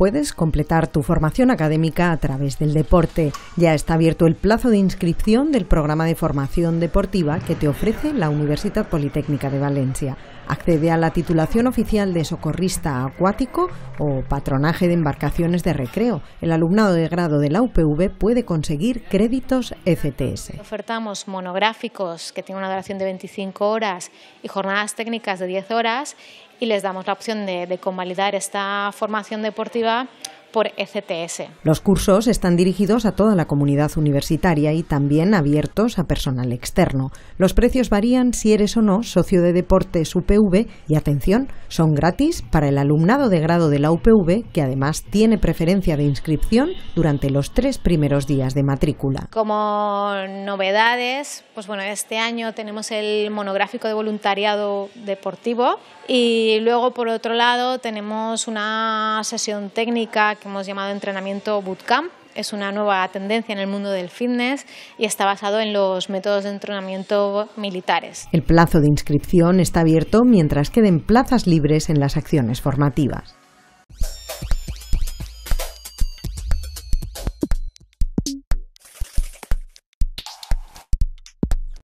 puedes completar tu formación académica a través del deporte. Ya está abierto el plazo de inscripción del programa de formación deportiva que te ofrece la Universidad Politécnica de Valencia. Accede a la titulación oficial de socorrista acuático o patronaje de embarcaciones de recreo. El alumnado de grado de la UPV puede conseguir créditos FTS. Ofertamos monográficos que tienen una duración de 25 horas y jornadas técnicas de 10 horas y les damos la opción de, de convalidar esta formación deportiva por ECTS. Los cursos están dirigidos a toda la comunidad universitaria y también abiertos a personal externo. Los precios varían si eres o no socio de deportes UPV y atención, son gratis para el alumnado de grado de la UPV que además tiene preferencia de inscripción durante los tres primeros días de matrícula. Como novedades, pues bueno, este año tenemos el monográfico de voluntariado deportivo y luego por otro lado tenemos una sesión técnica que hemos llamado entrenamiento bootcamp. Es una nueva tendencia en el mundo del fitness y está basado en los métodos de entrenamiento militares. El plazo de inscripción está abierto mientras queden plazas libres en las acciones formativas.